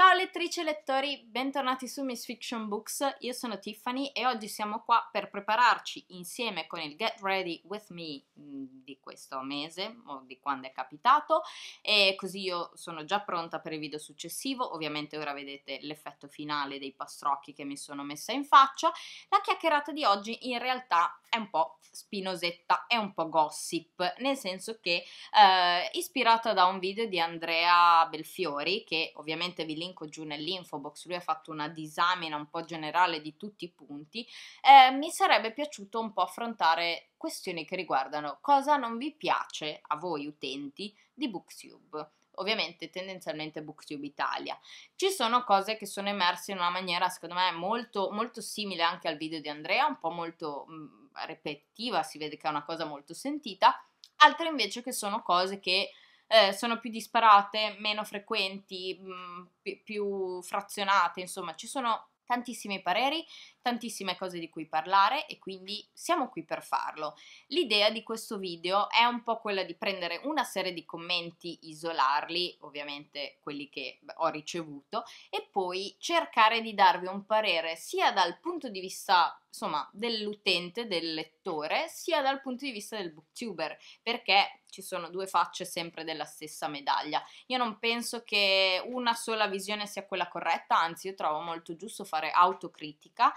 Ciao lettrici e lettori, bentornati su Miss Fiction Books, io sono Tiffany e oggi siamo qua per prepararci insieme con il Get Ready With Me mm, di questo mese o di quando è capitato e così io sono già pronta per il video successivo, ovviamente ora vedete l'effetto finale dei pastrocchi che mi sono messa in faccia. La chiacchierata di oggi in realtà è un po' spinosetta, è un po' gossip, nel senso che eh, ispirata da un video di Andrea Belfiori che ovviamente vi linko link giù nell'info box, lui ha fatto una disamina un po' generale di tutti i punti, eh, mi sarebbe piaciuto un po' affrontare questioni che riguardano cosa non vi piace a voi utenti di Booktube ovviamente tendenzialmente Booktube Italia. Ci sono cose che sono emerse in una maniera, secondo me, molto, molto simile anche al video di Andrea, un po' molto mh, mm, ripetitiva, si vede che è una cosa molto sentita, altre invece che sono cose che eh, sono più disparate, meno frequenti, mh, mm, più frazionate, insomma ci sono tantissimi pareri tantissime cose di cui parlare e quindi siamo qui per farlo. L'idea di questo video è un po' quella di prendere una serie di commenti, isolarli, ovviamente quelli che ho ricevuto, e poi cercare di darvi un parere sia dal punto di vista insomma, dell'utente, del lettore, sia dal punto di vista del booktuber, perché ci sono due facce sempre della stessa medaglia. Io non penso che una sola visione sia quella corretta, anzi io trovo molto giusto fare autocritica,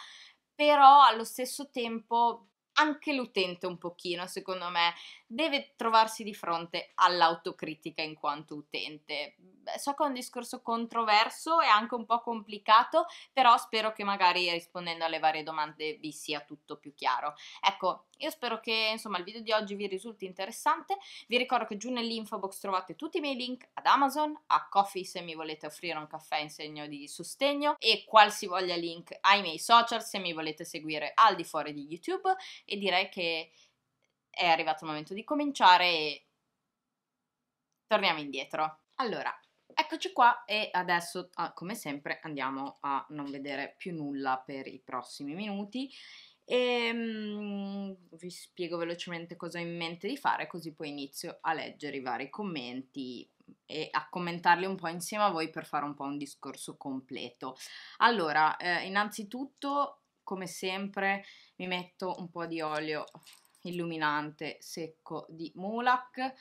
però allo stesso tempo anche l'utente un pochino, secondo me, deve trovarsi di fronte all'autocritica in quanto utente. So che è un discorso controverso e anche un po' complicato, però spero che magari rispondendo alle varie domande vi sia tutto più chiaro. Ecco, io spero che insomma il video di oggi vi risulti interessante. Vi ricordo che giù nell'info box trovate tutti i miei link ad Amazon, a Coffee se mi volete offrire un caffè in segno di sostegno e qualsivoglia link ai miei social se mi volete seguire al di fuori di YouTube e direi che è arrivato il momento di cominciare e torniamo indietro. Allora, eccoci qua e adesso, ah, come sempre, andiamo a non vedere più nulla per i prossimi minuti e um, vi spiego velocemente cosa ho in mente di fare così poi inizio a leggere i vari commenti e a commentarli un po' insieme a voi per fare un po' un discorso completo. Allora, eh, innanzitutto, come sempre, mi metto un po' di olio illuminante secco di Mulak.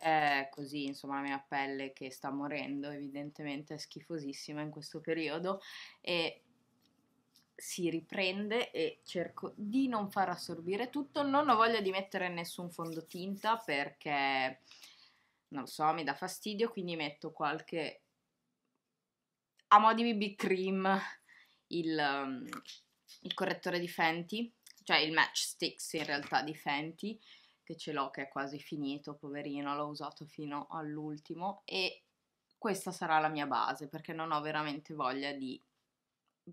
Eh, così insomma la mia pelle che sta morendo evidentemente è schifosissima in questo periodo e si riprende e cerco di non far assorbire tutto non ho voglia di mettere nessun fondotinta perché non lo so mi dà fastidio quindi metto qualche a mo' di BB cream il, il correttore di Fenty cioè il Matchsticks in realtà di Fenty, che ce l'ho che è quasi finito, poverino, l'ho usato fino all'ultimo e questa sarà la mia base perché non ho veramente voglia di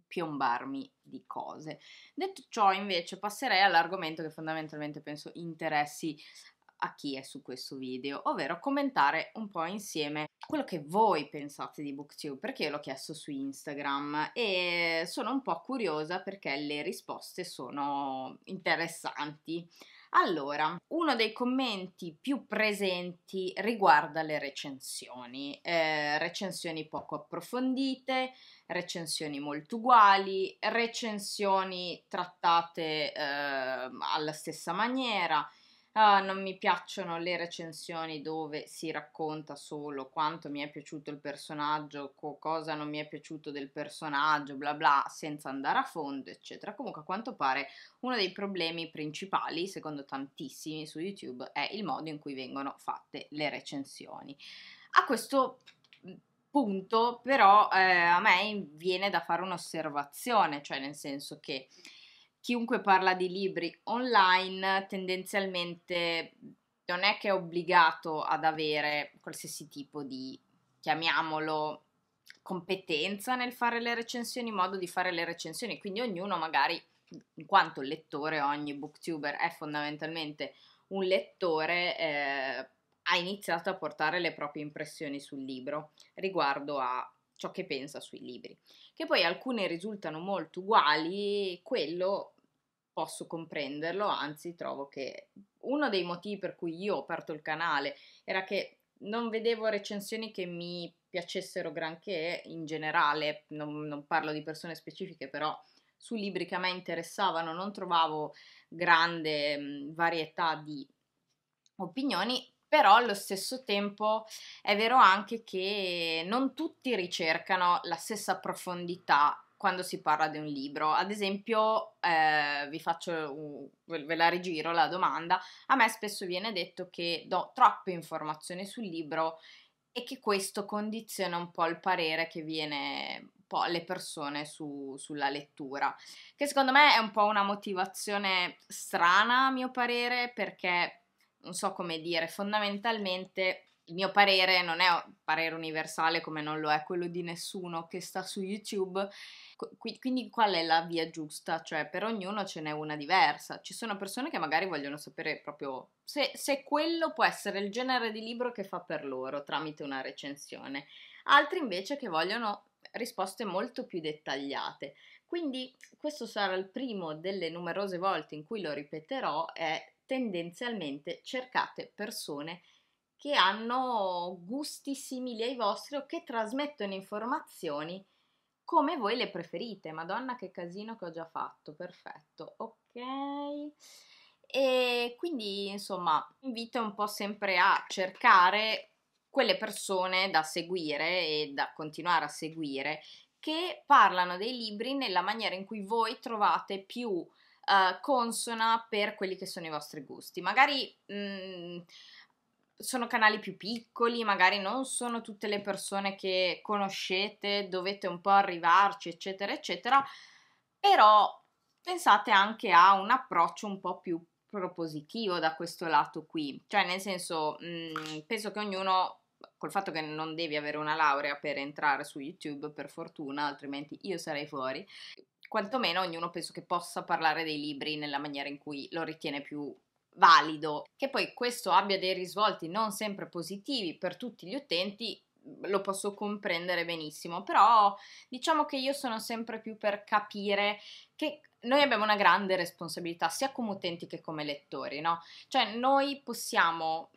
piombarmi di cose. Detto ciò, invece, passerei all'argomento che fondamentalmente penso interessi a chi è su questo video, ovvero commentare un po' insieme quello che voi pensate di BookTube, perché l'ho chiesto su Instagram e sono un po' curiosa perché le risposte sono interessanti. Allora, uno dei commenti più presenti riguarda le recensioni, eh, recensioni poco approfondite, recensioni molto uguali, recensioni trattate eh, alla stessa maniera, Ah, non mi piacciono le recensioni dove si racconta solo quanto mi è piaciuto il personaggio, co- cosa non mi è piaciuto del personaggio, bla bla, senza andare a fondo, eccetera. Comunque, a quanto pare, uno dei problemi principali, secondo tantissimi su YouTube, è il modo in cui vengono fatte le recensioni. A questo mm, punto, però, eh, a me viene da fare un'osservazione, cioè nel senso che chiunque parla di libri online tendenzialmente non è che è obbligato ad avere qualsiasi tipo di, chiamiamolo, competenza nel fare le recensioni, modo di fare le recensioni, quindi ognuno magari, in quanto lettore, ogni booktuber è fondamentalmente un lettore, eh, ha iniziato a portare le proprie impressioni sul libro riguardo a ciò che pensa sui libri, che poi alcune risultano molto uguali, quello posso comprenderlo, anzi trovo che uno dei motivi per cui io ho aperto il canale era che non vedevo recensioni che mi piacessero granché in generale, non, non parlo di persone specifiche, però su libri che a me interessavano non trovavo grande mh, varietà di opinioni, però allo stesso tempo è vero anche che non tutti ricercano la stessa profondità quando si parla di un libro. Ad esempio, eh, vi faccio, ve la rigiro la domanda, a me spesso viene detto che do troppe informazioni sul libro e che questo condiziona un po' il parere che viene un po' alle persone su, sulla lettura, che secondo me è un po' una motivazione strana a mio parere perché, non so come dire, fondamentalmente il mio parere non è un parere universale come non lo è quello di nessuno che sta su YouTube, quindi qual è la via giusta? Cioè per ognuno ce n'è una diversa, ci sono persone che magari vogliono sapere proprio se, se quello può essere il genere di libro che fa per loro tramite una recensione, altri invece che vogliono risposte molto più dettagliate. Quindi questo sarà il primo delle numerose volte in cui lo ripeterò, è tendenzialmente cercate persone che che hanno gusti simili ai vostri o che trasmettono informazioni come voi le preferite. Madonna che casino che ho già fatto, perfetto, ok. E quindi insomma invito un po' sempre a cercare quelle persone da seguire e da continuare a seguire che parlano dei libri nella maniera in cui voi trovate più uh, consona per quelli che sono i vostri gusti. Magari mh, mm, sono canali più piccoli, magari non sono tutte le persone che conoscete, dovete un po' arrivarci, eccetera, eccetera, però pensate anche a un approccio un po' più propositivo da questo lato qui, cioè nel senso mh, mm, penso che ognuno col fatto che non devi avere una laurea per entrare su YouTube, per fortuna, altrimenti io sarei fuori. Quantomeno ognuno penso che possa parlare dei libri nella maniera in cui lo ritiene più valido. Che poi questo abbia dei risvolti non sempre positivi per tutti gli utenti, mhmm, lo posso comprendere benissimo, però diciamo che io sono sempre più per capire che noi abbiamo una grande responsabilità sia come utenti che come lettori, no? Cioè noi possiamo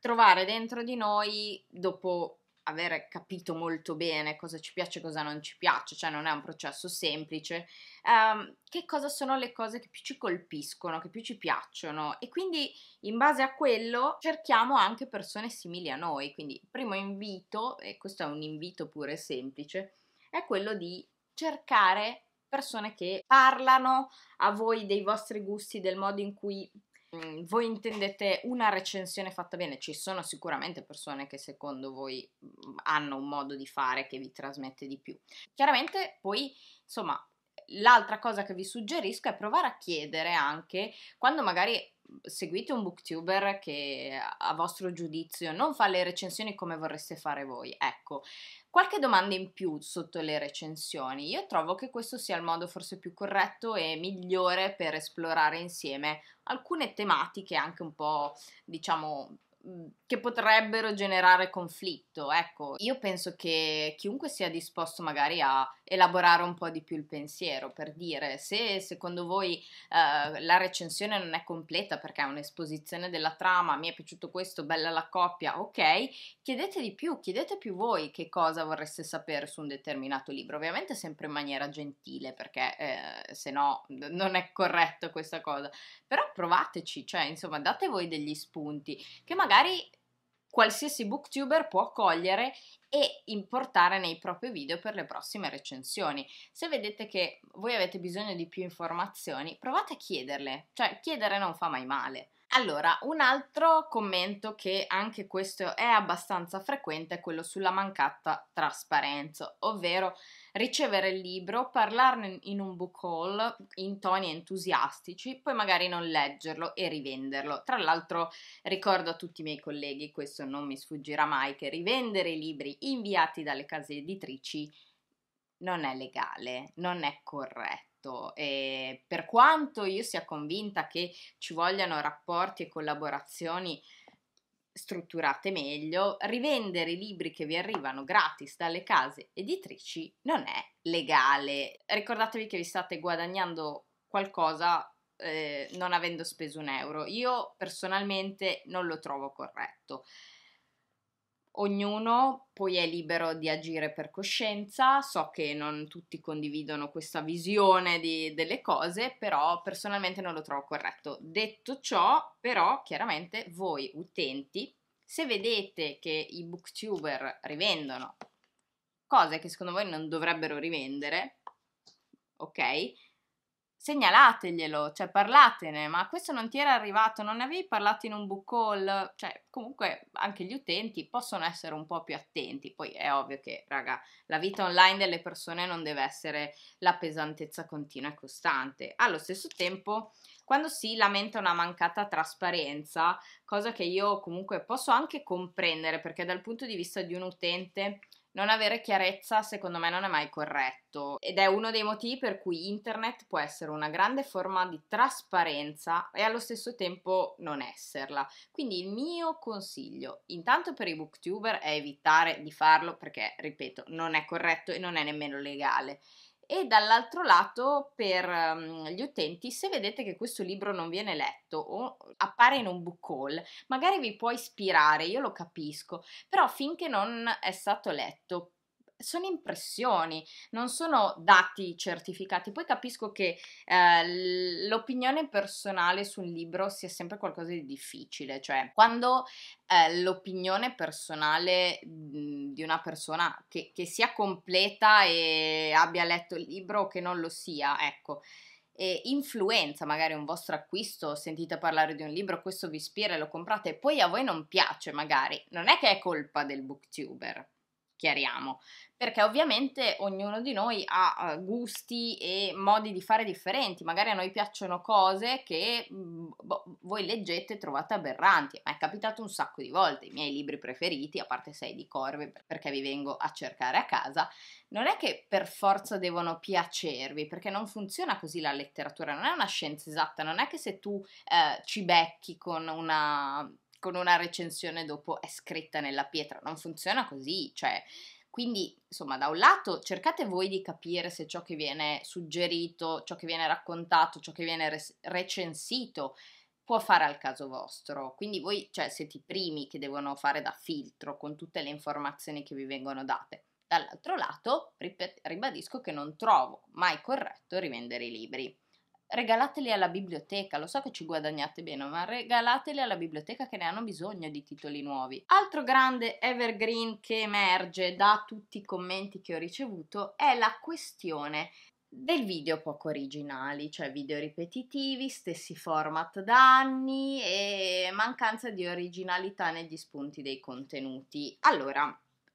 trovare dentro di noi dopo aver capito molto bene cosa ci piace e cosa non ci piace, cioè non è un processo semplice, um, che cosa sono le cose che più ci colpiscono, che più ci piacciono e quindi in base a quello cerchiamo anche persone simili a noi. Quindi il primo invito, e questo è un invito pure semplice, è quello di cercare persone che parlano a voi dei vostri gusti, del modo in cui Mm, voi intendete una recensione fatta bene? Ci sono sicuramente persone che secondo voi mm, hanno un modo di fare che vi trasmette di più. Chiaramente poi, insomma, l'altra cosa che vi suggerisco è provare a chiedere anche quando magari seguite un booktuber che a vostro giudizio non fa le recensioni come vorreste fare voi. Ecco, qualche domanda in più sotto le recensioni. Io trovo che questo sia il modo forse più corretto e migliore per esplorare insieme alcune tematiche anche un po', diciamo, che potrebbero generare conflitto. Ecco, io penso che chiunque sia disposto magari a elaborare un po' di più il pensiero per dire se secondo voi eh, la recensione non è completa perché è un'esposizione della trama, mi è piaciuto questo, bella la coppia, ok, chiedete di più, chiedete più voi che cosa vorreste sapere su un determinato libro, ovviamente sempre in maniera gentile perché eh, se no non è corretto questa cosa, però provateci, cioè insomma date voi degli spunti che magari magari qualsiasi booktuber può cogliere e importare nei propri video per le prossime recensioni. Se vedete che voi avete bisogno di più informazioni, provate a chiederle, cioè chiedere non fa mai male. Allora, un altro commento che anche questo è abbastanza frequente è quello sulla mancata trasparenza, ovvero ricevere il libro, parlarne in un book haul in toni entusiastici, poi magari non leggerlo e rivenderlo. Tra l'altro ricordo a tutti i miei colleghi, questo non mi sfuggirà mai, che rivendere i libri inviati dalle case editrici non è legale, non è corretto. E per quanto io sia convinta che ci vogliano rapporti e collaborazioni strutturate meglio, rivendere i libri che vi arrivano gratis dalle case editrici non è legale. Ricordatevi che vi state guadagnando qualcosa eh, non avendo speso un euro. Io personalmente non lo trovo corretto. Ognuno poi è libero di agire per coscienza, so che non tutti condividono questa visione di, delle cose, però personalmente non lo trovo corretto. Detto ciò, però chiaramente voi utenti, se vedete che i booktuber rivendono cose che secondo voi non dovrebbero rivendere, ok? segnalateglielo, cioè parlatene, ma questo non ti era arrivato, non ne avevi parlato in un book call, cioè comunque anche gli utenti possono essere un po' più attenti, poi è ovvio che raga, la vita online delle persone non deve essere la pesantezza continua e costante, allo stesso tempo quando si lamenta una mancata trasparenza, cosa che io comunque posso anche comprendere perché dal punto di vista di un utente non avere chiarezza secondo me non è mai corretto ed è uno dei motivi per cui internet può essere una grande forma di trasparenza e allo stesso tempo non esserla. Quindi il mio consiglio intanto per i booktuber è evitare di farlo perché, ripeto, non è corretto e non è nemmeno legale e dall'altro lato per um, gli utenti se vedete che questo libro non viene letto o appare in un book haul magari vi può ispirare, io lo capisco, però finché non è stato letto sono impressioni, non sono dati certificati. Poi capisco che eh, l'opinione personale su un libro sia sempre qualcosa di difficile, cioè quando eh, l'opinione personale di una persona che, che, sia completa e abbia letto il libro o che non lo sia, ecco. E influenza magari un vostro acquisto, sentite parlare di un libro, questo vi ispira e lo comprate, e poi a voi non piace magari, non è che è colpa del booktuber, chiariamo, perché ovviamente ognuno di noi ha eh, gusti e modi di fare differenti, magari a noi piacciono cose che mm, boh, voi leggete e trovate aberranti, ma è capitato un sacco di volte, i miei libri preferiti, a parte sei di Corve perché vi vengo a cercare a casa, non è che per forza devono piacervi, perché non funziona così la letteratura, non è una scienza esatta, non è che se tu eh, ci becchi con una con una recensione dopo è scritta nella pietra, non funziona così, cioè quindi, insomma, da un lato cercate voi di capire se ciò che viene suggerito, ciò che viene raccontato, ciò che viene recensito può fare al caso vostro. Quindi voi, cioè, siete i primi che devono fare da filtro con tutte le informazioni che vi vengono date. Dall'altro lato, ribadisco che non trovo mai corretto rivendere i libri regalateli alla biblioteca, lo so che ci guadagnate bene, ma regalateli alla biblioteca che ne hanno bisogno di titoli nuovi. Altro grande evergreen che emerge da tutti i commenti che ho ricevuto è la questione del video poco originali, cioè video ripetitivi, stessi format da anni e mancanza di originalità negli spunti dei contenuti. Allora,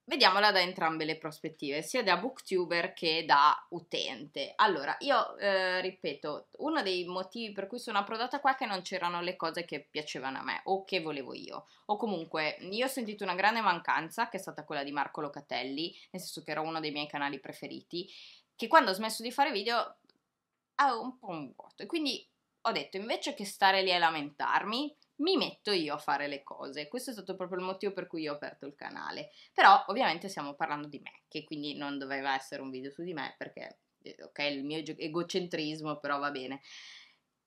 Vediamola da entrambe le prospettive, sia da booktuber che da utente. Allora, io eh, ripeto, uno dei motivi per cui sono approdata qua è che non c'erano le cose che piacevano a me o che volevo io. O comunque, io ho sentito una grande mancanza, che è stata quella di Marco Locatelli, nel senso che era uno dei miei canali preferiti, che quando ho smesso di fare video ha ah, un po' un vuoto. E quindi ho detto, invece che stare lì a lamentarmi, mi metto io a fare le cose. Questo è stato proprio il motivo per cui ho aperto il canale. Però ovviamente stiamo parlando di me, che quindi non doveva essere un video su di me perché, eh, ok, il mio egocentrismo, però va bene.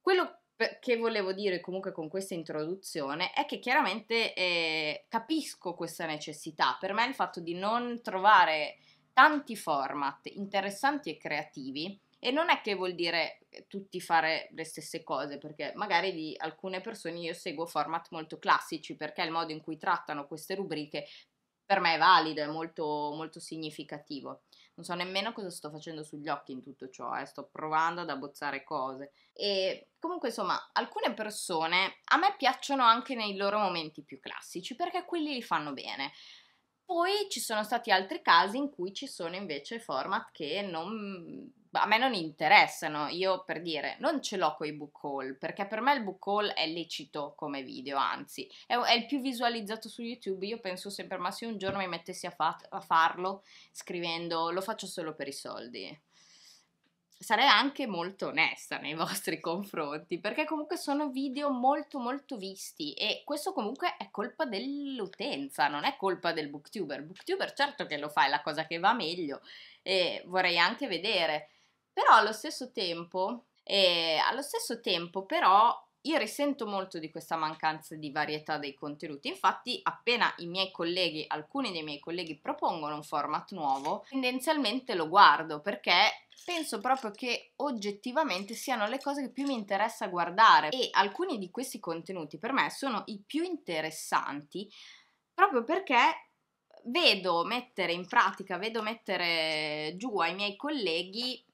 Quello che volevo dire comunque con questa introduzione è che chiaramente eh, capisco questa necessità. Per me il fatto di non trovare tanti format interessanti e creativi e non è che vuol dire eh, tutti fare le stesse cose, perché magari di alcune persone io seguo format molto classici, perché il modo in cui trattano queste rubriche per me è valido, è molto, molto significativo. Non so nemmeno cosa sto facendo sugli occhi in tutto ciò, eh. sto provando ad abbozzare cose. E comunque, insomma, alcune persone a me piacciono anche nei loro momenti più classici, perché quelli li fanno bene. Poi ci sono stati altri casi in cui ci sono invece format che non, a me non interessano. Io per dire, non ce l'ho con i book haul, perché per me il book haul è lecito come video, anzi, è, è il più visualizzato su YouTube. Io penso sempre, ma se un giorno mi mettessi a, fa- a farlo scrivendo lo faccio solo per i soldi, sarei anche molto onesta nei vostri confronti, perché comunque sono video molto molto visti e questo comunque è colpa dell'utenza, non è colpa del booktuber. Booktuber certo che lo fa, è la cosa che va meglio e vorrei anche vedere, però allo stesso tempo, eh, allo stesso tempo però io risento molto di questa mancanza di varietà dei contenuti, infatti appena i miei colleghi, alcuni dei miei colleghi propongono un format nuovo, tendenzialmente lo guardo perché penso proprio che oggettivamente siano le cose che più mi interessa guardare e alcuni di questi contenuti per me sono i più interessanti proprio perché vedo mettere in pratica, vedo mettere giù ai miei colleghi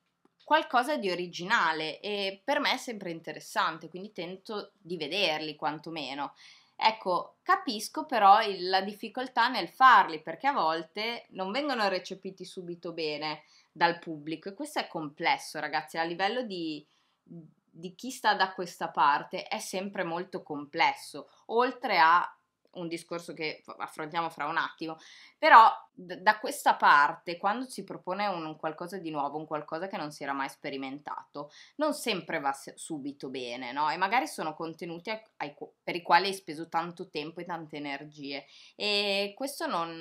qualcosa di originale e per me è sempre interessante, quindi tento di vederli quantomeno. Ecco, capisco però il, la difficoltà nel farli perché a volte non vengono recepiti subito bene dal pubblico e questo è complesso, ragazzi, a livello di, di chi sta da questa parte è sempre molto complesso, oltre a un discorso che affrontiamo fra un attimo, però da questa parte, quando si propone un, qualcosa di nuovo, un qualcosa che non si era mai sperimentato, non sempre va subito bene, no? E magari sono contenuti ai, ai, per i quali hai speso tanto tempo e tante energie. E questo non,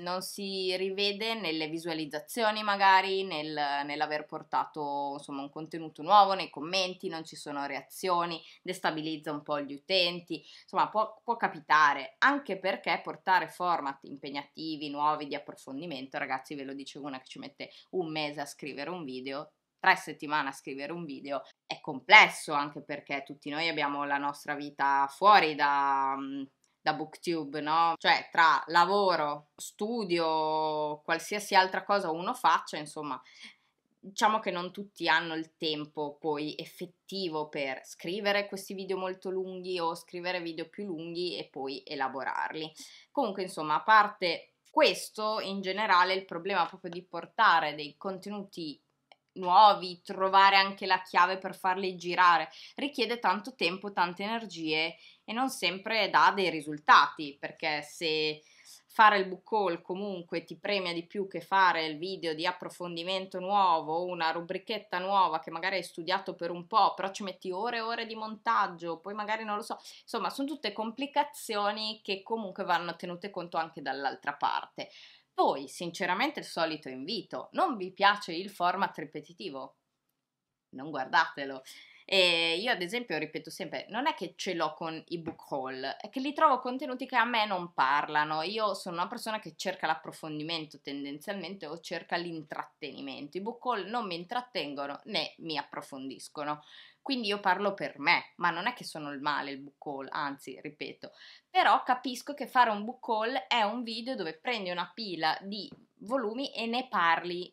non si rivede nelle visualizzazioni, magari, nel, nell'aver portato insomma, un contenuto nuovo, nei commenti, non ci sono reazioni, destabilizza un po' gli utenti, insomma può, può capitare, anche perché portare format impegnativi, tentativi nuovi di approfondimento, ragazzi ve lo dicevo una che ci mette un mese a scrivere un video, tre settimane a scrivere un video, è complesso anche perché tutti noi abbiamo la nostra vita fuori da, mm, da booktube, no? Cioè tra lavoro, studio, qualsiasi altra cosa uno faccia, insomma, diciamo che non tutti hanno il tempo poi effettivo per scrivere questi video molto lunghi o scrivere video più lunghi e poi elaborarli. Comunque, insomma, a parte questo in generale è il problema proprio di portare dei contenuti nuovi, trovare anche la chiave per farli girare, richiede tanto tempo, tante energie e non sempre dà dei risultati, perché se fare il book haul comunque ti premia di più che fare il video di approfondimento nuovo, una rubrichetta nuova che magari hai studiato per un po', però ci metti ore e ore di montaggio, poi magari non lo so, insomma sono tutte complicazioni che comunque vanno tenute conto anche dall'altra parte. Poi, sinceramente, il solito invito, non vi piace il format ripetitivo? Non guardatelo. E io ad esempio ripeto sempre, non è che ce l'ho con i book haul, è che li trovo contenuti che a me non parlano. Io sono una persona che cerca l'approfondimento tendenzialmente o cerca l'intrattenimento. I book haul non mi intrattengono né mi approfondiscono. Quindi io parlo per me, ma non è che sono il male il book haul, anzi, ripeto, però capisco che fare un book haul è un video dove prendi una pila di volumi e ne parli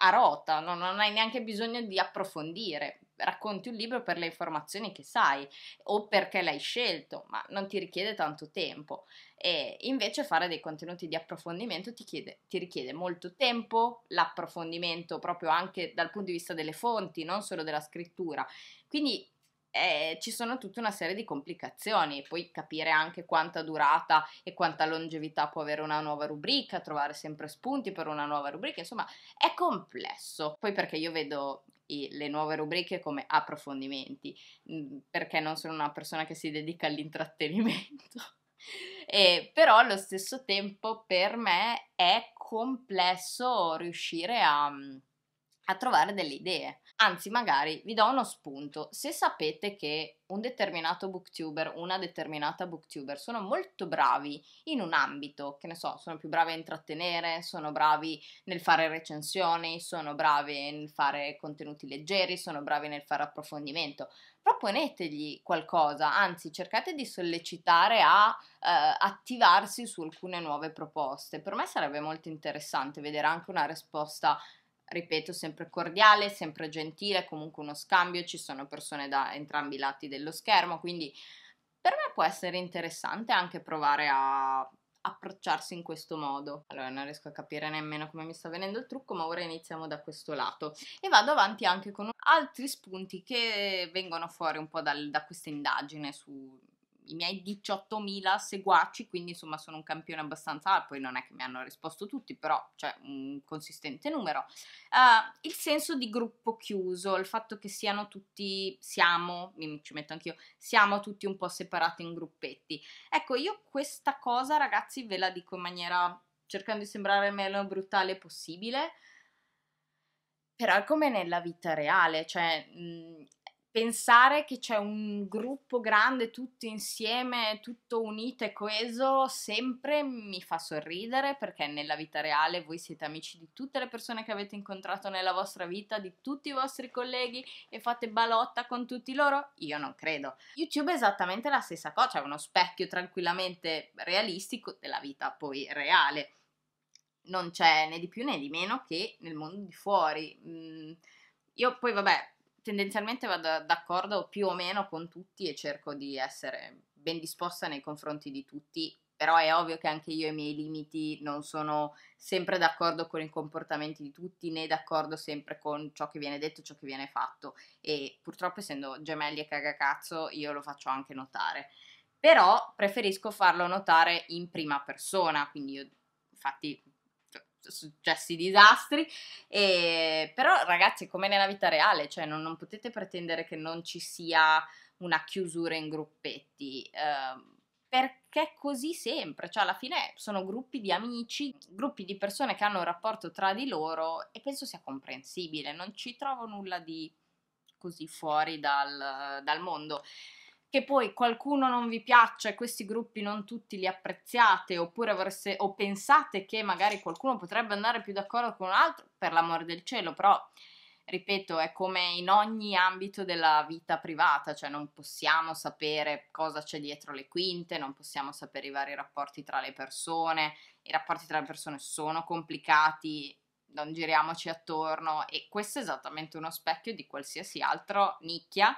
a rota, no? non hai neanche bisogno di approfondire racconti un libro per le informazioni che sai o perché l'hai scelto, ma non ti richiede tanto tempo. E invece fare dei contenuti di approfondimento ti, chiede, ti richiede molto tempo, l'approfondimento proprio anche dal punto di vista delle fonti, non solo della scrittura. Quindi eh, ci sono tutta una serie di complicazioni, poi capire anche quanta durata e quanta longevità può avere una nuova rubrica, trovare sempre spunti per una nuova rubrica, insomma è complesso. Poi perché io vedo e le nuove rubriche come approfondimenti, mhmm, perché non sono una persona che si dedica all'intrattenimento. e, però allo stesso tempo per me è complesso riuscire a, mhmm, a trovare delle idee Anzi, magari vi do uno spunto. Se sapete che un determinato booktuber, una determinata booktuber sono molto bravi in un ambito, che ne so, sono più bravi a intrattenere, sono bravi nel fare recensioni, sono bravi nel fare contenuti leggeri, sono bravi nel fare approfondimento. Proponetegli qualcosa, anzi cercate di sollecitare a eh, attivarsi su alcune nuove proposte. Per me sarebbe molto interessante vedere anche una risposta ripeto, sempre cordiale, sempre gentile, comunque uno scambio, ci sono persone da entrambi i lati dello schermo, quindi per me può essere interessante anche provare a approcciarsi in questo modo. Allora non riesco a capire nemmeno come mi sta venendo il trucco, ma ora iniziamo da questo lato e vado avanti anche con altri spunti che vengono fuori un po' dal, da questa indagine su i miei 18.000 seguaci, quindi insomma sono un campione abbastanza alto, poi non è che mi hanno risposto tutti, però c'è un consistente numero. Uh, il senso di gruppo chiuso, il fatto che siano tutti, siamo, mi ci metto anch'io, siamo tutti un po' separati in gruppetti. Ecco, io questa cosa ragazzi ve la dico in maniera, cercando di sembrare meno brutale possibile, però è come nella vita reale, cioè mh, pensare che c'è un gruppo grande tutti insieme, tutto unito e coeso, sempre mi fa sorridere perché nella vita reale voi siete amici di tutte le persone che avete incontrato nella vostra vita, di tutti i vostri colleghi e fate balotta con tutti loro? Io non credo. YouTube è esattamente la stessa cosa, cioè uno specchio tranquillamente realistico della vita poi reale. Non c'è né di più né di meno che nel mondo di fuori. Mm, io poi vabbè tendenzialmente vado d'accordo più o meno con tutti e cerco di essere ben disposta nei confronti di tutti, però è ovvio che anche io e i miei limiti non sono sempre d'accordo con i comportamenti di tutti né d'accordo sempre con ciò che viene detto, ciò che viene fatto e purtroppo essendo gemelli e cagacazzo io lo faccio anche notare. Però preferisco farlo notare in prima persona, quindi io infatti successi disastri, e, però ragazzi come nella vita reale, cioè non, non, potete pretendere che non ci sia una chiusura in gruppetti, eh, perché così sempre, cioè alla fine sono gruppi di amici, gruppi di persone che hanno un rapporto tra di loro e penso sia comprensibile, non ci trovo nulla di così fuori dal, dal mondo che poi qualcuno non vi piaccia e questi gruppi non tutti li apprezziate oppure vorreste, o pensate che magari qualcuno potrebbe andare più d'accordo con un altro, per l'amore del cielo, però ripeto, è come in ogni ambito della vita privata, cioè non possiamo sapere cosa c'è dietro le quinte, non possiamo sapere i vari rapporti tra le persone, i rapporti tra le persone sono complicati, non giriamoci attorno e questo è esattamente uno specchio di qualsiasi altro nicchia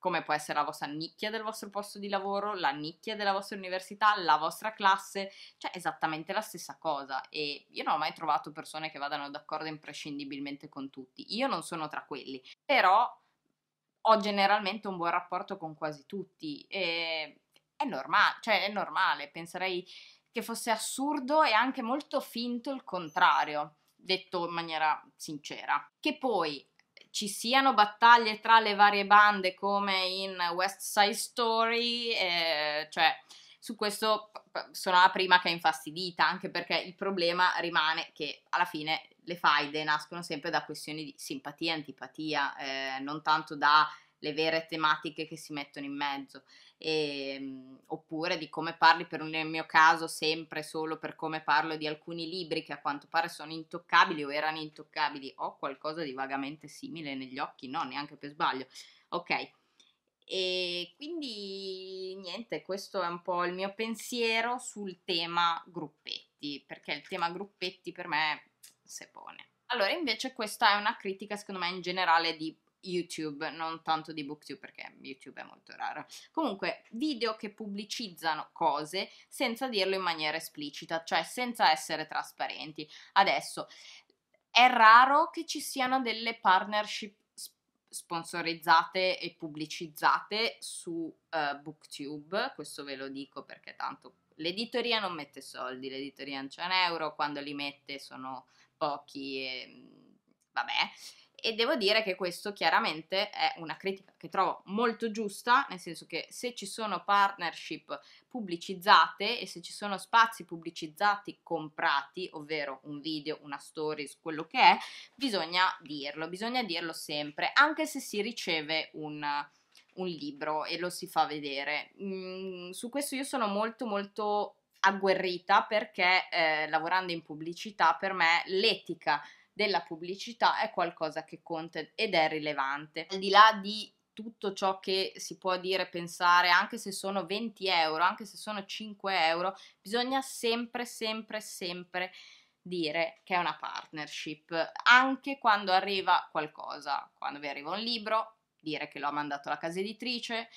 come può essere la vostra nicchia del vostro posto di lavoro, la nicchia della vostra università, la vostra classe, cioè esattamente la stessa cosa e io non ho mai trovato persone che vadano d'accordo imprescindibilmente con tutti, io non sono tra quelli, però ho generalmente un buon rapporto con quasi tutti e è normale, cioè è normale, penserei che fosse assurdo e anche molto finto il contrario, detto in maniera sincera. Che poi ci siano battaglie tra le varie bande come in West Side Story, eh, cioè su questo sono la prima che è infastidita, anche perché il problema rimane che alla fine le faide nascono sempre da questioni di simpatia e antipatia, eh, non tanto dalle vere tematiche che si mettono in mezzo e, ehm, oppure di come parli, per, nel mio caso sempre solo per come parlo di alcuni libri che a quanto pare sono intoccabili o erano intoccabili, ho qualcosa di vagamente simile negli occhi, no, neanche per sbaglio. Ok. E ehm, quindi niente, questo è un po' il mio pensiero sul tema gruppetti, perché il tema gruppetti per me se pone. Allora, invece, questa è una critica, secondo me, in generale di YouTube, non tanto di BookTube perché YouTube è molto raro. Comunque, video che pubblicizzano cose senza dirlo in maniera esplicita, cioè senza essere trasparenti. Adesso, è raro che ci siano delle partnership sponsorizzate e pubblicizzate su uh, BookTube, questo ve lo dico perché tanto l'editoria non mette soldi, l'editoria non c'è un euro, quando li mette sono pochi e mm, vabbè e devo dire che questo chiaramente è una critica che trovo molto giusta, nel senso che se ci sono partnership pubblicizzate e se ci sono spazi pubblicizzati comprati, ovvero un video, una stories, quello che è, bisogna dirlo, bisogna dirlo sempre, anche se si riceve un, un libro e lo si fa vedere. Mm, su questo io sono molto molto agguerrita perché eh, lavorando in pubblicità per me l'etica della pubblicità è qualcosa che conta ed è rilevante. Al di là di tutto ciò che si può dire, pensare, anche se sono 20 euro, anche se sono 5 euro, bisogna sempre, sempre, sempre dire che è una partnership, anche quando arriva qualcosa, quando vi arriva un libro, dire che l'ho mandato alla casa editrice,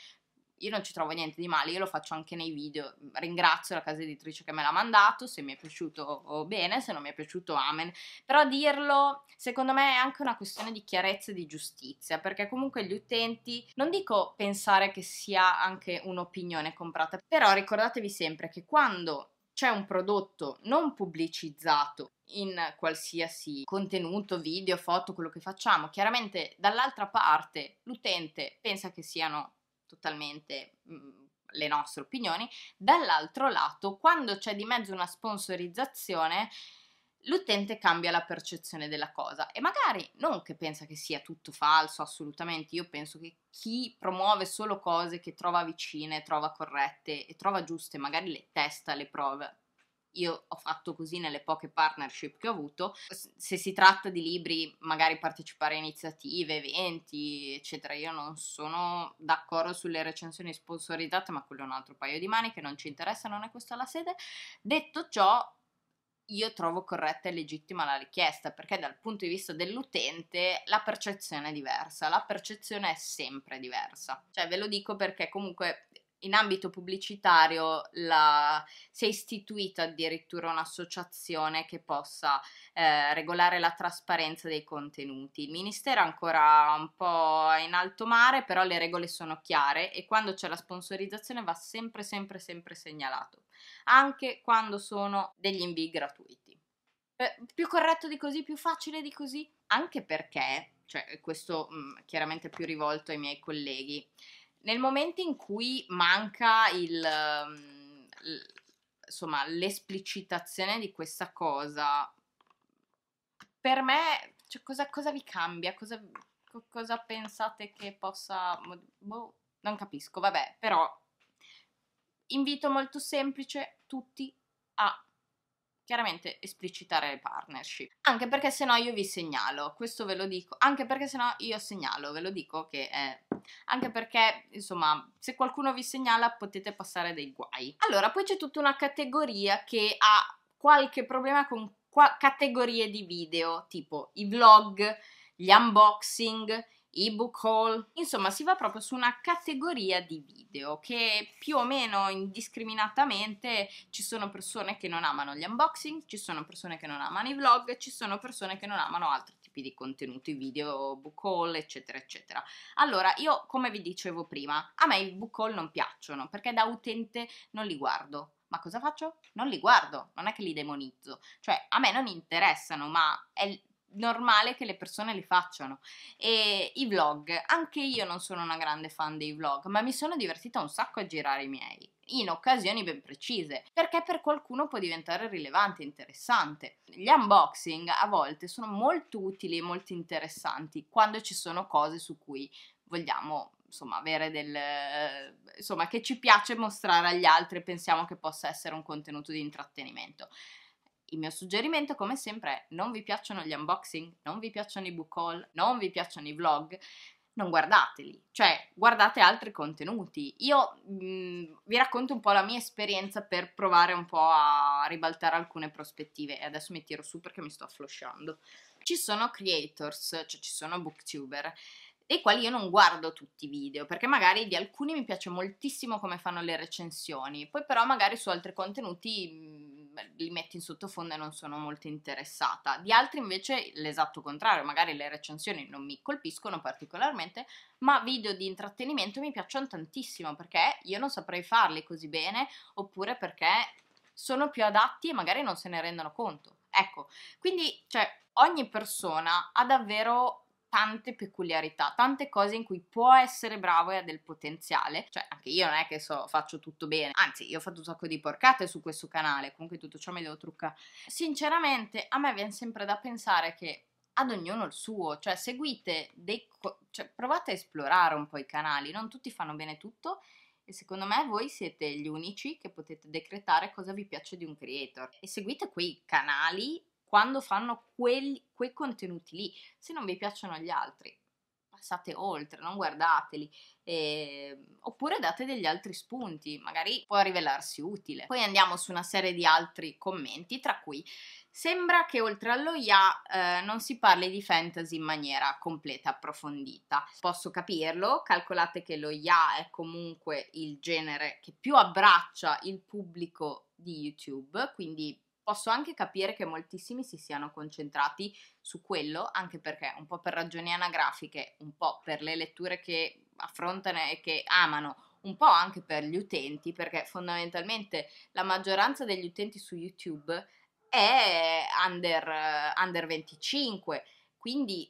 io non ci trovo niente di male, io lo faccio anche nei video. Ringrazio la casa editrice che me l'ha mandato, se mi è piaciuto oh, bene, se non mi è piaciuto amen. Però dirlo, secondo me è anche una questione di chiarezza e di giustizia, perché comunque gli utenti, non dico pensare che sia anche un'opinione comprata, però ricordatevi sempre che quando c'è un prodotto non pubblicizzato in qualsiasi contenuto, video, foto, quello che facciamo, chiaramente dall'altra parte l'utente pensa che siano totalmente mh, mm, le nostre opinioni, dall'altro lato, quando c'è di mezzo una sponsorizzazione, l'utente cambia la percezione della cosa e magari non che pensa che sia tutto falso, assolutamente, io penso che chi promuove solo cose che trova vicine, trova corrette e trova giuste, magari le testa, le prova, io ho fatto così nelle poche partnership che ho avuto. Se si tratta di libri, magari partecipare a iniziative, eventi, eccetera, io non sono d'accordo sulle recensioni sponsorizzate, ma quello è un altro paio di mani che non ci interessa, non è questa la sede. Detto ciò, io trovo corretta e legittima la richiesta, perché dal punto di vista dell'utente la percezione è diversa, la percezione è sempre diversa. Cioè ve lo dico perché comunque in ambito pubblicitario la, si è istituita addirittura un'associazione che possa eh, regolare la trasparenza dei contenuti. Il ministero è ancora un po' in alto mare, però le regole sono chiare e quando c'è la sponsorizzazione va sempre, sempre, sempre segnalato, anche quando sono degli invii gratuiti. Eh, più corretto di così, più facile di così, anche perché, cioè questo mh, mm, chiaramente è più rivolto ai miei colleghi, nel momento in cui manca il, ehm, insomma, l'esplicitazione di questa cosa, per me, cioè, cosa, cosa, vi cambia? Cosa, cosa pensate che possa... Boh, non capisco, vabbè, però invito molto semplice tutti a chiaramente esplicitare le partnership. Anche perché se no io vi segnalo, questo ve lo dico, anche perché se no io segnalo, ve lo dico che è anche perché insomma se qualcuno vi segnala potete passare dei guai. Allora, poi c'è tutta una categoria che ha qualche problema con qua- categorie di video, tipo i vlog, gli unboxing, ebook haul, insomma si va proprio su una categoria di video che più o meno indiscriminatamente ci sono persone che non amano gli unboxing, ci sono persone che non amano i vlog, ci sono persone che non amano altre tipi di contenuti video, book haul, eccetera, eccetera. Allora, io come vi dicevo prima, a me i book haul non piacciono perché da utente non li guardo. Ma cosa faccio? Non li guardo, non è che li demonizzo, cioè a me non interessano, ma è normale che le persone li facciano. E i vlog, anche io non sono una grande fan dei vlog, ma mi sono divertita un sacco a girare i miei in occasioni ben precise, perché per qualcuno può diventare rilevante e interessante. Gli unboxing a volte sono molto utili e molto interessanti quando ci sono cose su cui vogliamo insomma avere del insomma che ci piace mostrare agli altri e pensiamo che possa essere un contenuto di intrattenimento. Il mio suggerimento, come sempre, è non vi piacciono gli unboxing, non vi piacciono i book haul, non vi piacciono i vlog, non guardateli, cioè guardate altri contenuti. Io mh, mhmm, vi racconto un po' la mia esperienza per provare un po' a ribaltare alcune prospettive e adesso mi tiro su perché mi sto afflosciando. Ci sono creators, cioè ci sono booktuber dei quali io non guardo tutti i video, perché magari di alcuni mi piace moltissimo come fanno le recensioni, poi però magari su altri contenuti mm, li metto in sottofondo e non sono molto interessata. Di altri invece l'esatto contrario, magari le recensioni non mi colpiscono particolarmente, ma video di intrattenimento mi piacciono tantissimo perché io non saprei farli così bene, oppure perché sono più adatti e magari non se ne rendono conto. Ecco, quindi cioè, ogni persona ha davvero tante peculiarità, tante cose in cui può essere bravo e ha del potenziale. Cioè, anche io non è che so, faccio tutto bene, anzi, io ho fatto un sacco di porcate su questo canale, comunque tutto ciò mi devo truccare. Sinceramente, a me viene sempre da pensare che ad ognuno il suo, cioè seguite dei co- cioè, provate a esplorare un po' i canali, non tutti fanno bene tutto e secondo me voi siete gli unici che potete decretare cosa vi piace di un creator e seguite quei canali quando fanno quelli, quei contenuti lì. Se non vi piacciono gli altri, passate oltre, non guardateli, eh, oppure date degli altri spunti, magari può rivelarsi utile. Poi andiamo su una serie di altri commenti, tra cui sembra che oltre allo IA eh, non si parli di fantasy in maniera completa, approfondita. Posso capirlo, calcolate che lo IA è comunque il genere che più abbraccia il pubblico di YouTube, quindi posso anche capire che moltissimi si siano concentrati su quello, anche perché un po' per ragioni anagrafiche, un po' per le letture che affrontano e che amano, un po' anche per gli utenti, perché fondamentalmente la maggioranza degli utenti su YouTube è under, eh, under 25, quindi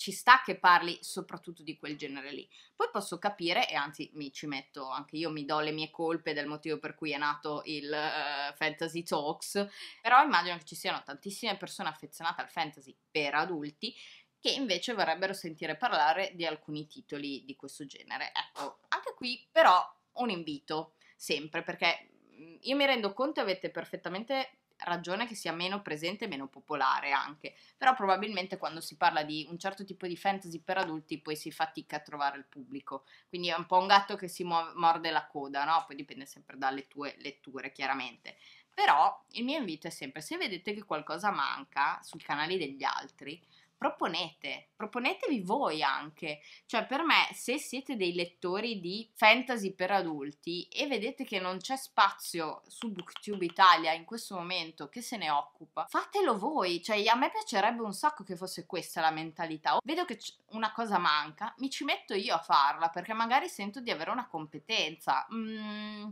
ci sta che parli soprattutto di quel genere lì. Poi posso capire, e anzi mi ci metto anche io, mi do le mie colpe del motivo per cui è nato il uh, Fantasy Talks, però immagino che ci siano tantissime persone affezionate al fantasy per adulti che invece vorrebbero sentire parlare di alcuni titoli di questo genere. Ecco, anche qui però un invito, sempre, perché mm, io mi rendo conto, avete perfettamente ragione che sia meno presente e meno popolare anche, però probabilmente quando si parla di un certo tipo di fantasy per adulti poi si fatica a trovare il pubblico, quindi è un po' un gatto che si muove, morde la coda, no? Poi dipende sempre dalle tue letture chiaramente. Però il mio invito è sempre, se vedete che qualcosa manca sui canali degli altri, proponete, proponetevi voi anche. Cioè, per me, se siete dei lettori di fantasy per adulti e vedete che non c'è spazio su Booktube Italia in questo momento che se ne occupa, fatelo voi. Cioè, a me piacerebbe un sacco che fosse questa la mentalità. Vedo che una cosa manca, mi ci metto io a farla perché magari sento di avere una competenza. Mmm.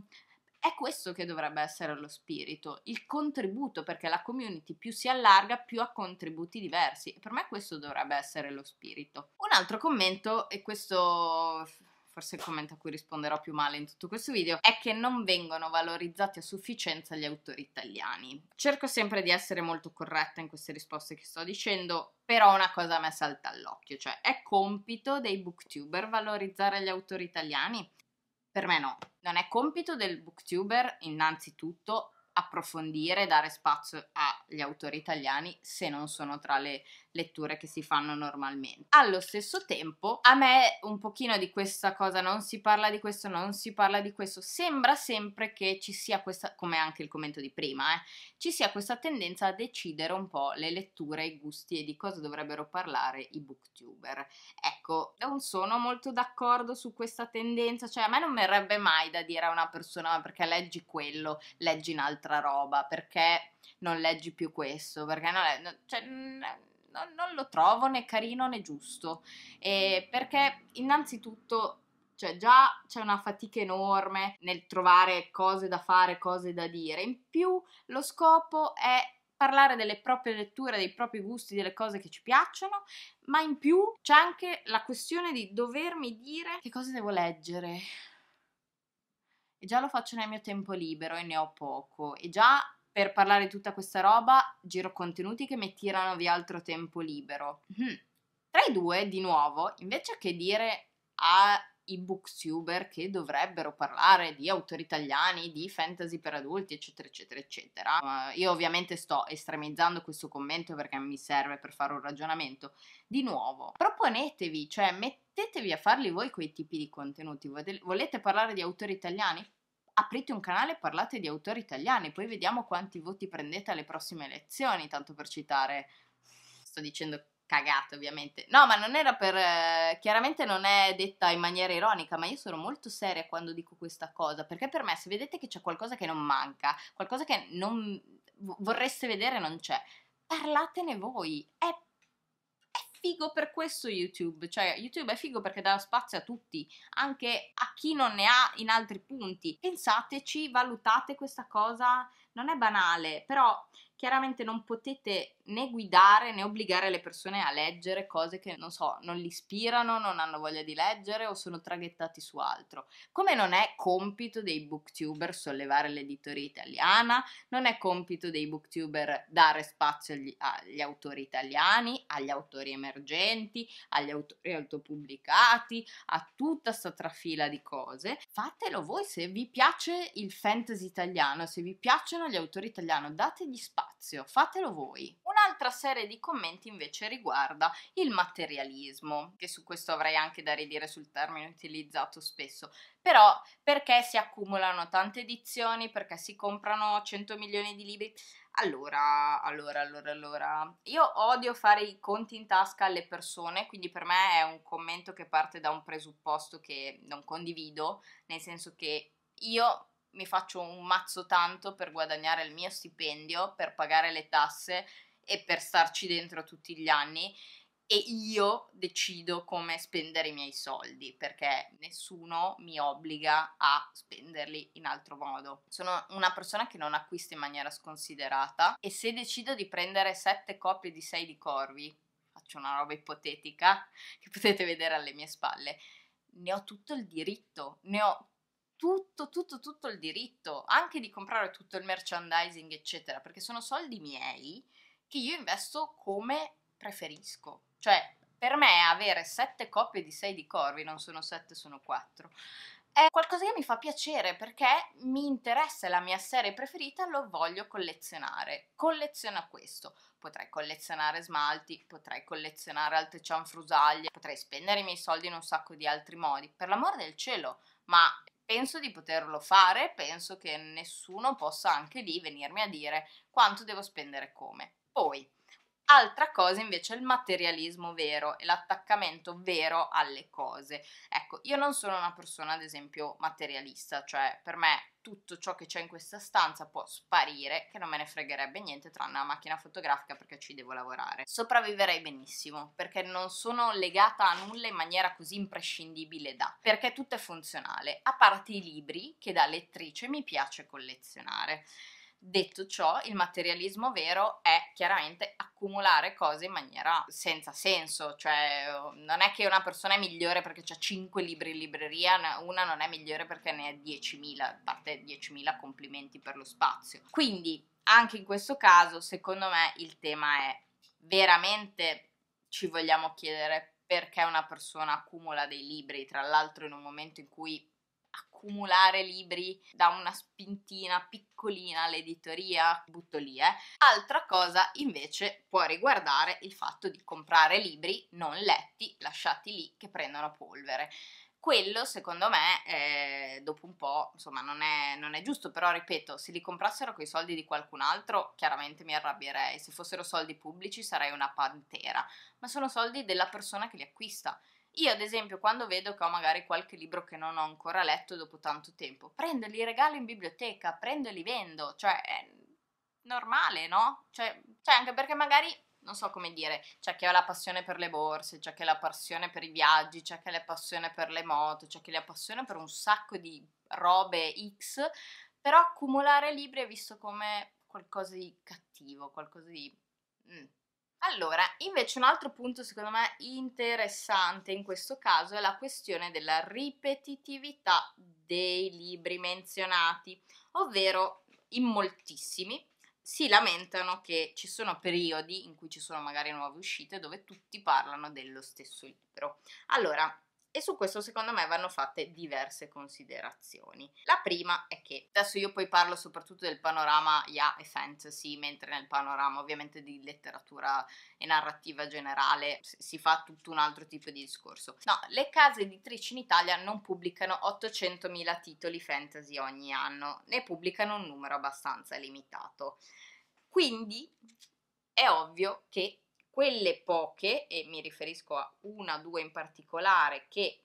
È questo che dovrebbe essere lo spirito, il contributo, perché la community più si allarga più ha contributi diversi. per me questo dovrebbe essere lo spirito. Un altro commento, e questo forse il commento a cui risponderò più male in tutto questo video, è che non vengono valorizzati a sufficienza gli autori italiani. Cerco sempre di essere molto corretta in queste risposte che sto dicendo, però una cosa mi salta all'occhio, cioè è compito dei booktuber valorizzare gli autori italiani? Per me no. Non è compito del booktuber innanzitutto approfondire, dare spazio agli autori italiani se non sono tra le letture che si fanno normalmente. Allo stesso tempo, a me un pochino di questa cosa non si parla di questo, non si parla di questo, sembra sempre che ci sia questa, come anche il commento di prima, eh, ci sia questa tendenza a decidere un po' le letture, i gusti e di cosa dovrebbero parlare i booktuber ecco, non sono molto d'accordo su questa tendenza, cioè a me non verrebbe mai da dire a una persona ah, perché leggi quello, leggi un'altra roba, perché non leggi più questo, perché non, cioè, non, non lo trovo né carino né giusto, e perché innanzitutto cioè già c'è una fatica enorme nel trovare cose da fare, cose da dire, in più lo scopo è parlare delle proprie letture, dei propri gusti, delle cose che ci piacciono, ma in più c'è anche la questione di dovermi dire che cosa devo leggere. E già lo faccio nel mio tempo libero e ne ho poco. E già per parlare di tutta questa roba giro contenuti che mi tirano via altro tempo libero. Mm. Tra i due, di nuovo, invece che dire a ah, i booktuber che dovrebbero parlare di autori italiani, di fantasy per adulti, eccetera, eccetera, eccetera. Uh, io ovviamente sto estremizzando questo commento perché mi serve per fare un ragionamento. Di nuovo, proponetevi, cioè mettetevi a farli voi quei tipi di contenuti. Volete parlare di autori italiani? aprite un canale e parlate di autori italiani, poi vediamo quanti voti prendete alle prossime elezioni, tanto per citare, sto dicendo cagate ovviamente. No, ma non era per... Eh, chiaramente non è detta in maniera ironica, ma io sono molto seria quando dico questa cosa, perché per me se vedete che c'è qualcosa che non manca, qualcosa che non vorreste vedere non c'è, parlatene voi. È, è figo per questo YouTube, cioè YouTube è figo perché dà spazio a tutti, anche a chi non ne ha in altri punti. Pensateci, valutate questa cosa, non è banale, però chiaramente non potete né guidare né obbligare le persone a leggere cose che non so, non li ispirano, non hanno voglia di leggere o sono traghettati su altro. Come non è compito dei booktuber sollevare l'editoria italiana, non è compito dei booktuber dare spazio agli, agli autori italiani, agli autori emergenti, agli autori autopubblicati, a tutta questa trafila di cose. Fatelo voi se vi piace il fantasy italiano, se vi piacciono gli autori italiani, dategli spazio, fatelo voi. Una Un'altra serie di commenti invece riguarda il materialismo, che su questo avrei anche da ridire sul termine utilizzato spesso, però perché si accumulano tante edizioni, perché si comprano 100 milioni di libri? Allora, allora, allora, allora, io odio fare i conti in tasca alle persone, quindi per me è un commento che parte da un presupposto che non condivido, nel senso che io mi faccio un mazzo tanto per guadagnare il mio stipendio, per pagare le tasse e per starci dentro tutti gli anni e io decido come spendere i miei soldi perché nessuno mi obbliga a spenderli in altro modo. Sono una persona che non acquista in maniera sconsiderata e se decido di prendere sette coppie di sei di corvi, faccio una roba ipotetica che potete vedere alle mie spalle, ne ho tutto il diritto, ne ho tutto, tutto, tutto il diritto, anche di comprare tutto il merchandising, eccetera, perché sono soldi miei che io investo come preferisco. Cioè, per me avere sette coppie di sei di corvi, non sono sette, sono quattro, è qualcosa che mi fa piacere perché mi interessa, è la mia serie preferita, lo voglio collezionare. Colleziona questo. Potrei collezionare smalti, potrei collezionare altre cianfrusaglie, potrei spendere i miei soldi in un sacco di altri modi. Per l'amore del cielo, ma penso di poterlo fare, penso che nessuno possa anche lì venirmi a dire quanto devo spendere come. Poi, Altra cosa invece è il materialismo vero e l'attaccamento vero alle cose. Ecco, io non sono una persona, ad esempio, materialista, cioè per me tutto ciò che c'è in questa stanza può sparire, che non me ne fregherebbe niente tranne la macchina fotografica perché ci devo lavorare. Sopravviverei benissimo perché non sono legata a nulla in maniera così imprescindibile da, perché tutto è funzionale, a parte i libri che da lettrice mi piace collezionare. Detto ciò, il materialismo vero è chiaramente accumulare cose in maniera senza senso, cioè ehm, non è che una persona è migliore perché ha 5 libri in libreria, una non è migliore perché ne ha 10.000, a parte 10.000 complimenti per lo spazio. Quindi anche in questo caso, secondo me, il tema è veramente ci vogliamo chiedere perché una persona accumula dei libri, tra l'altro in un momento in cui accumulare libri da una spintina piccolina all'editoria, butto lì, eh. Altra cosa invece può riguardare il fatto di comprare libri non letti, lasciati lì, che prendono polvere. Quello secondo me eh, dopo un po' insomma non è, non è giusto, però ripeto, se li comprassero con i soldi di qualcun altro chiaramente mi arrabbierei, se fossero soldi pubblici sarei una pantera, ma sono soldi della persona che li acquista io, ad esempio, quando vedo che ho magari qualche libro che non ho ancora letto dopo tanto tempo, prendo e li regalo in biblioteca, prendo e li vendo, cioè è normale, no? Cioè, cioè anche perché magari non so come dire, c'è chi ha la passione per le borse, c'è chi ha la passione per i viaggi, c'è chi ha la passione per le moto, c'è chi ha la passione per un sacco di robe X, però accumulare libri è visto come qualcosa di cattivo, qualcosa di... Mm allora, invece un altro punto secondo me interessante in questo caso è la questione della ripetitività dei libri menzionati, ovvero in moltissimi si lamentano che ci sono periodi in cui ci sono magari nuove uscite dove tutti parlano dello stesso libro. Allora, e su questo secondo me vanno fatte diverse considerazioni. La prima è che adesso io poi parlo soprattutto del panorama YA e fantasy, mentre nel panorama ovviamente di letteratura e narrativa generale si fa tutto un altro tipo di discorso. No, le case editrici in Italia non pubblicano 800.000 titoli fantasy ogni anno, ne pubblicano un numero abbastanza limitato. Quindi è ovvio che quelle poche, e mi riferisco a una o due in particolare, che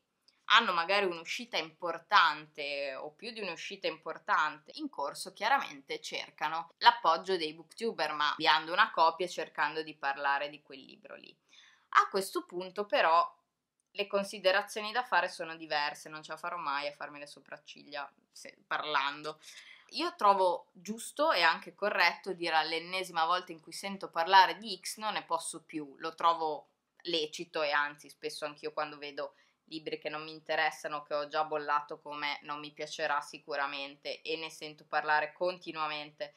hanno magari un'uscita importante eh, o più di un'uscita importante in corso, chiaramente cercano l'appoggio dei booktuber, ma avviando una copia cercando di parlare di quel libro lì. A questo punto però le considerazioni da fare sono diverse, non ce la farò mai a farmi le sopracciglia se, parlando. Io trovo giusto e anche corretto dire all'ennesima volta in cui sento parlare di X non ne posso più, lo trovo lecito e anzi spesso anch'io quando vedo libri che non mi interessano, che ho già bollato come non mi piacerà sicuramente e ne sento parlare continuamente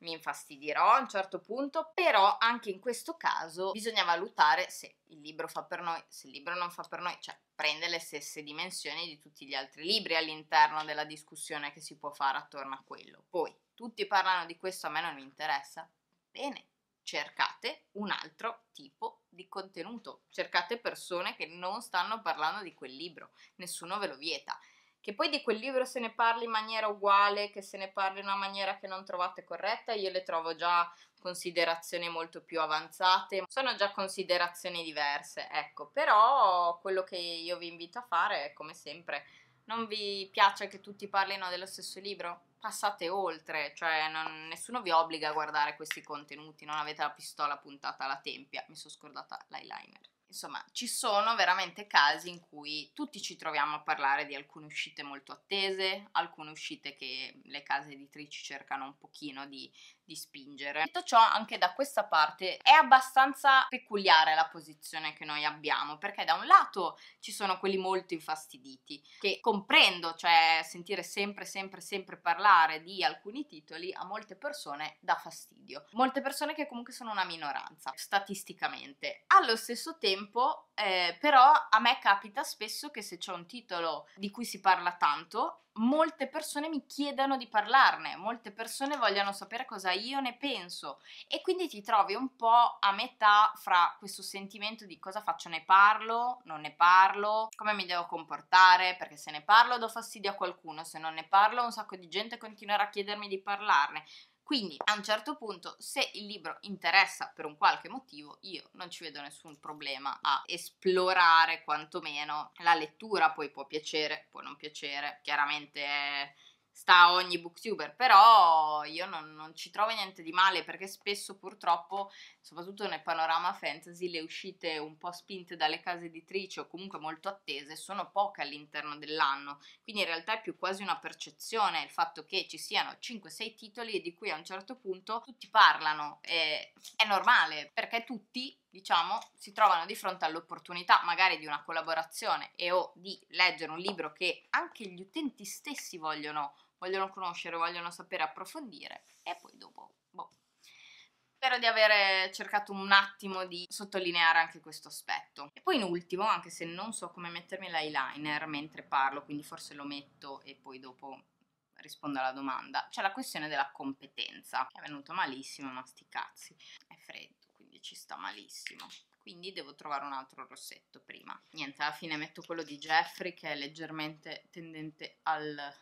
mi infastidirò a un certo punto, però anche in questo caso bisogna valutare se il libro fa per noi, se il libro non fa per noi, cioè prende le stesse dimensioni di tutti gli altri libri all'interno della discussione che si può fare attorno a quello. Poi tutti parlano di questo, a me non mi interessa. Bene, cercate un altro tipo di contenuto, cercate persone che non stanno parlando di quel libro, nessuno ve lo vieta che poi di quel libro se ne parli in maniera uguale, che se ne parli in una maniera che non trovate corretta, io le trovo già considerazioni molto più avanzate, sono già considerazioni diverse, ecco, però quello che io vi invito a fare è come sempre, non vi piace che tutti parlino dello stesso libro? Passate oltre, cioè non, nessuno vi obbliga a guardare questi contenuti, non avete la pistola puntata alla tempia, mi sono scordata l'eyeliner insomma, ci sono veramente casi in cui tutti ci troviamo a parlare di alcune uscite molto attese, alcune uscite che le case editrici cercano un pochino di di spingere. Detto ciò, anche da questa parte è abbastanza peculiare la posizione che noi abbiamo, perché da un lato ci sono quelli molto infastiditi, che comprendo, cioè sentire sempre, sempre, sempre parlare di alcuni titoli a molte persone dà fastidio. Molte persone che comunque sono una minoranza, statisticamente. Allo stesso tempo, eh, però, a me capita spesso che se c'è un titolo di cui si parla tanto, molte persone mi chiedano di parlarne, molte persone vogliono sapere cosa io ne penso e quindi ti trovi un po' a metà fra questo sentimento di cosa faccio, ne parlo, non ne parlo, come mi devo comportare, perché se ne parlo do fastidio a qualcuno, se non ne parlo un sacco di gente continuerà a chiedermi di parlarne. Quindi a un certo punto, se il libro interessa per un qualche motivo, io non ci vedo nessun problema a esplorare quantomeno la lettura, poi può piacere, può non piacere, chiaramente è sta a ogni booktuber, però io non, non, ci trovo niente di male perché spesso purtroppo, soprattutto nel panorama fantasy, le uscite un po' spinte dalle case editrici o comunque molto attese sono poche all'interno dell'anno, quindi in realtà è più quasi una percezione il fatto che ci siano 5-6 titoli di cui a un certo punto tutti parlano, è normale perché tutti diciamo, si trovano di fronte all'opportunità magari di una collaborazione e o di leggere un libro che anche gli utenti stessi vogliono, vogliono conoscere, vogliono sapere approfondire e poi dopo, boh. Spero di aver cercato un attimo di sottolineare anche questo aspetto. E poi in ultimo, anche se non so come mettermi l'eyeliner mentre parlo, quindi forse lo metto e poi dopo rispondo alla domanda, c'è la questione della competenza. È venuto malissimo, ma sti cazzi, è freddo ci sta malissimo. Quindi devo trovare un altro rossetto prima. Niente, alla fine metto quello di Jeffrey che è leggermente tendente al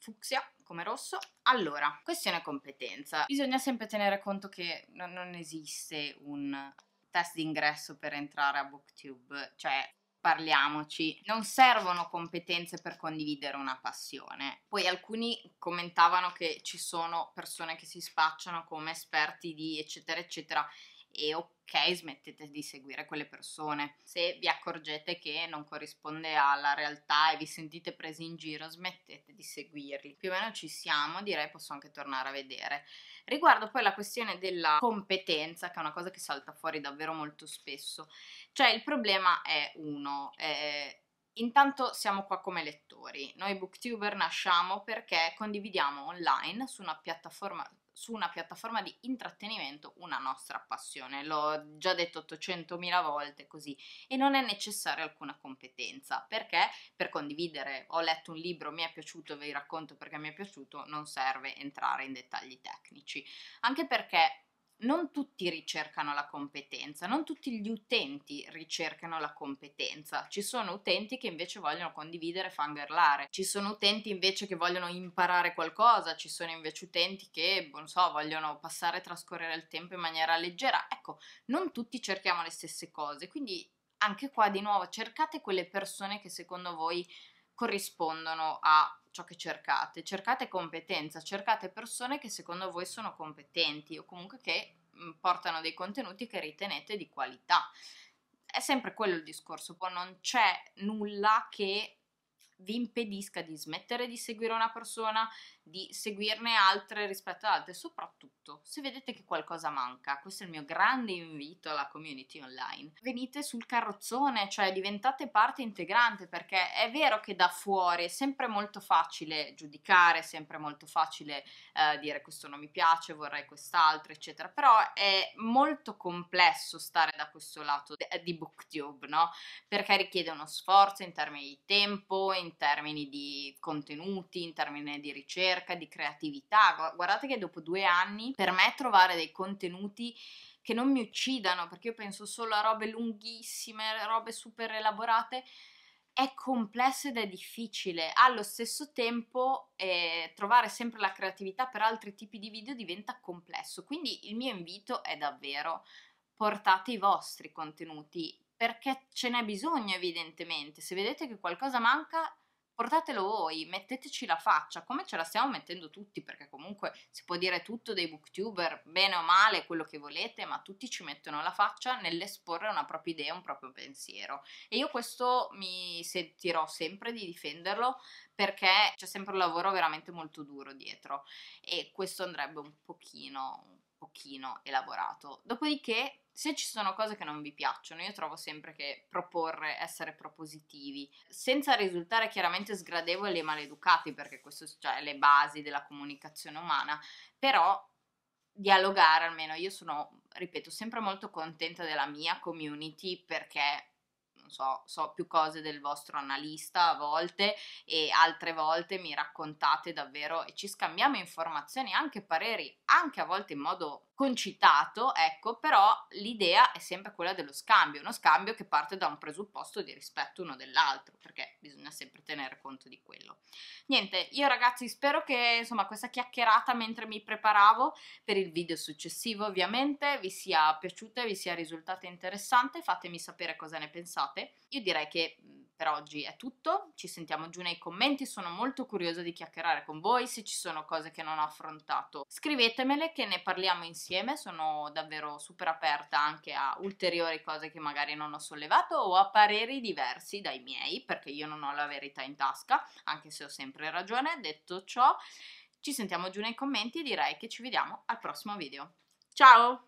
fucsia come rosso. Allora, questione competenza. Bisogna sempre tenere conto che non, non esiste un test d'ingresso per entrare a Booktube, cioè parliamoci, non servono competenze per condividere una passione. Poi alcuni commentavano che ci sono persone che si spacciano come esperti di eccetera eccetera e ok smettete di seguire quelle persone. Se vi accorgete che non corrisponde alla realtà e vi sentite presi in giro, smettete di seguirli. Più o meno ci siamo, direi posso anche tornare a vedere. Riguardo poi la questione della competenza, che è una cosa che salta fuori davvero molto spesso, cioè il problema è uno. Eh, Intanto siamo qua come lettori, noi booktuber nasciamo perché condividiamo online su una piattaforma su una piattaforma di intrattenimento una nostra passione. L'ho già detto 800.000 volte così e non è necessaria alcuna competenza perché per condividere ho letto un libro, mi è piaciuto, ve vi racconto perché mi è piaciuto, non serve entrare in dettagli tecnici. Anche perché non tutti ricercano la competenza, non tutti gli utenti ricercano la competenza. Ci sono utenti che invece vogliono condividere e fangirlare, ci sono utenti invece che vogliono imparare qualcosa, ci sono invece utenti che, boh, non so, vogliono passare e trascorrere il tempo in maniera leggera. Ecco, non tutti cerchiamo le stesse cose, quindi anche qua di nuovo cercate quelle persone che secondo voi corrispondono a ciò che cercate, cercate competenza, cercate persone che secondo voi sono competenti o comunque che mhmm, portano dei contenuti che ritenete di qualità. È sempre quello il discorso, poi non c'è nulla che vi impedisca di smettere di seguire una persona, di seguirne altre rispetto ad altre, soprattutto se vedete che qualcosa manca, questo è il mio grande invito alla community online, venite sul carrozzone, cioè diventate parte integrante perché è vero che da fuori è sempre molto facile giudicare, è sempre molto facile eh, dire questo non mi piace, vorrei quest'altro, eccetera, però è molto complesso stare da questo lato di booktube, no? Perché richiede uno sforzo in termini di tempo, in termini di contenuti, in termini di ricerca, ricerca di creatività. Guardate che dopo due anni per me trovare dei contenuti che non mi uccidano, perché io penso solo a robe lunghissime, robe super elaborate, è complesso ed è difficile. Allo stesso tempo eh, trovare sempre la creatività per altri tipi di video diventa complesso. Quindi il mio invito è davvero portate i vostri contenuti perché ce n'è bisogno evidentemente. Se vedete che qualcosa manca, portatelo voi, metteteci la faccia, come ce la stiamo mettendo tutti, perché comunque si può dire tutto dei booktuber, bene o male, quello che volete, ma tutti ci mettono la faccia nell'esporre una propria idea, un proprio pensiero. E io questo mi sentirò sempre di difenderlo perché c'è sempre un lavoro veramente molto duro dietro e questo andrebbe un pochino, un pochino elaborato. Dopodiché se ci sono cose che non vi piacciono, io trovo sempre che proporre, essere propositivi, senza risultare chiaramente sgradevoli e maleducati, perché questo cioè, è le basi della comunicazione umana, però dialogare almeno io sono, ripeto, sempre molto contenta della mia community perché So, so, più cose del vostro analista a volte e altre volte mi raccontate davvero e ci scambiamo informazioni, anche pareri, anche a volte in modo concitato, ecco, però l'idea è sempre quella dello scambio, uno scambio che parte da un presupposto di rispetto uno dell'altro, perché bisogna sempre tenere conto di quello. Niente, io ragazzi spero che insomma questa chiacchierata mentre mi preparavo per il video successivo ovviamente vi sia piaciuta vi sia risultata interessante, fatemi sapere cosa ne pensate. Io direi che per oggi è tutto, ci sentiamo giù nei commenti, sono molto curiosa di chiacchierare con voi, se ci sono cose che non ho affrontato scrivetemele che ne parliamo insieme, sono davvero super aperta anche a ulteriori cose che magari non ho sollevato o a pareri diversi dai miei, perché io non ho la verità in tasca, anche se ho sempre ragione, detto ciò ci sentiamo giù nei commenti, direi che ci vediamo al prossimo video. Ciao!